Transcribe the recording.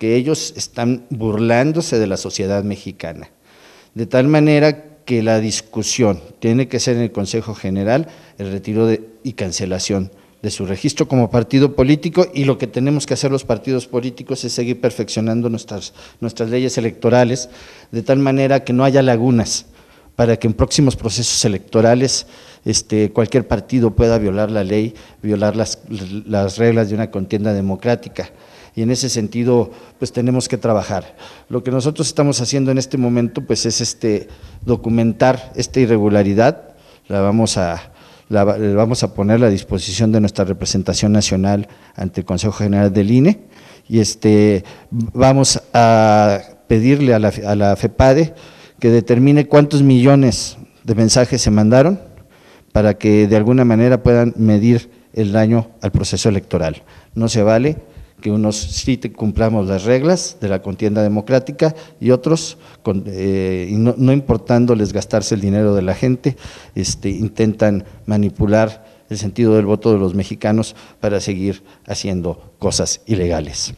que ellos están burlándose de la sociedad mexicana. De tal manera que la discusión tiene que ser en el Consejo General el retiro y cancelación de su registro como partido político y lo que tenemos que hacer los partidos políticos es seguir perfeccionando nuestras, nuestras leyes electorales de tal manera que no haya lagunas para que en próximos procesos electorales este, cualquier partido pueda violar la ley, violar las, reglas de una contienda democrática y en ese sentido pues tenemos que trabajar. Lo que nosotros estamos haciendo en este momento pues es este documentar esta irregularidad, la vamos a vamos a poner a disposición de nuestra representación nacional ante el Consejo General del INE y este vamos a pedirle a la, a la FEPADE que determine cuántos millones de mensajes se mandaron para que de alguna manera puedan medir el daño al proceso electoral. No se vale que unos sí cumplamos las reglas de la contienda democrática y otros, eh, no, importándoles gastarse el dinero de la gente, este, intentan manipular el sentido del voto de los mexicanos para seguir haciendo cosas ilegales.